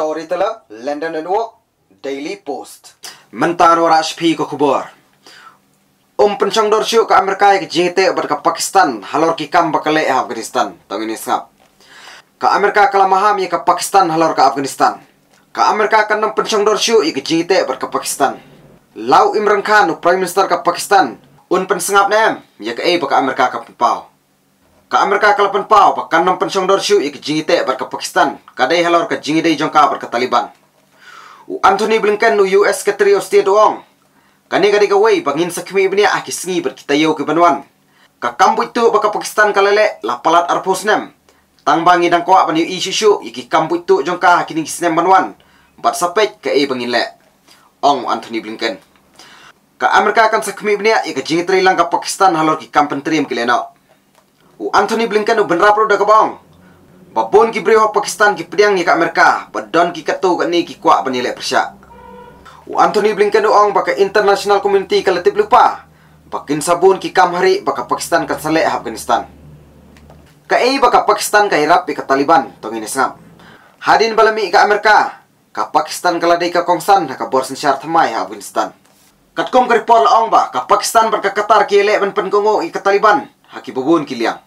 storyteller London and Walk Daily Post mentaro rashpi ko kubor um pencang dorsyu ke Amerika ke JT Pakistan halor ki kam bakale eh Afghanistan tong ini sap ke Amerika kelamaham ya ke Pakistan halor ke Afghanistan ke Amerika ke nam pencang dorsyu ke JT berke Pakistan Lau Imran Khan Prime Minister ke Pakistan un pensengap nem ya ke e ke Amerika ke Papua ka Amerika kalapan pau pa kanam pensiong dor ik jingite bar ka Pakistan kadai halor ka jingide jongka bar ka Taliban u Anthony Blinken nu US Secretary of state doang kani gadi ka wei bangin sakmi ibni aki singi bar kita yo ke banwan ka kambu itu ba ka Pakistan kalele lapalat arpos nem tang bangi dang kwa ban yu isu iki kambu itu jongka kini snem banwan bat sapet ka e bangin le ong Anthony Blinken ka Amerika kan sakmi ibni ik jingite lang ka Pakistan halor ki kam pentrim kelena u Anthony Blinken u benrap lo da kabong babon ki breho Pakistan ki priang ni ka Amerika badon ki katu ka ni ki kwa penilai persia. u Anthony Blinken u ong baka international community ka letip lupa bakin sabun ki kam hari baka Pakistan ka sale Afghanistan ka ei baka Pakistan ka irap ka Taliban tong ini sangam hadin balami ka Amerika ka Pakistan kala dei ka kongsan ka borsen syar thamai Afghanistan Katkom keripor laong ba ka Pakistan berkakatar kielek ben penkongo i ka Taliban haki bubun kiliang.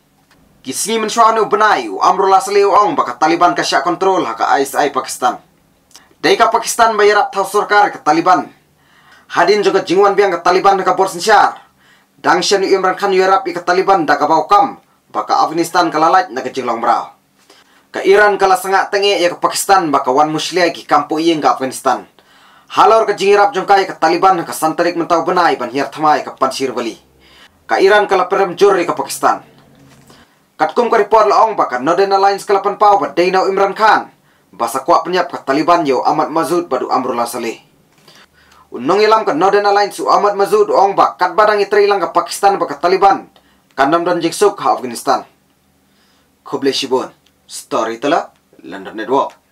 Kisngi mensuanu benayu amrullah seliuong baka Taliban kasya kontrol haka ISI Pakistan. Deka ka Pakistan bayarap tau surkar ke Taliban. Hadin juga jingwan biang ke Taliban ka borsensyar. Dangshan Imran Khan yarap ke Taliban da ka baukam baka Afghanistan kalalat na ka jinglong merau. Ka Iran kala sengak tengi ya ke Pakistan baka wan muslia ki kampu ieng ke Afghanistan. Halor ka jingirap jongkai ke Taliban ka santarik mentau benai ban hiar thamai ka pansir bali. Ka Iran kala perem juri ke Pakistan. Katkum ko report la ong pakat Northern Alliance kalapan pau ba Dainau Imran Khan. Basa kuat penyap kat Taliban yo Ahmad Mazud badu Amrullah Saleh. Unnong ilam kat Northern Alliance u Ahmad Mazud ong ba kat badang itri ilang ka Pakistan ba Taliban. Kandam dan jiksuk ka Afghanistan. Khuble Shibon. Story tala London Network.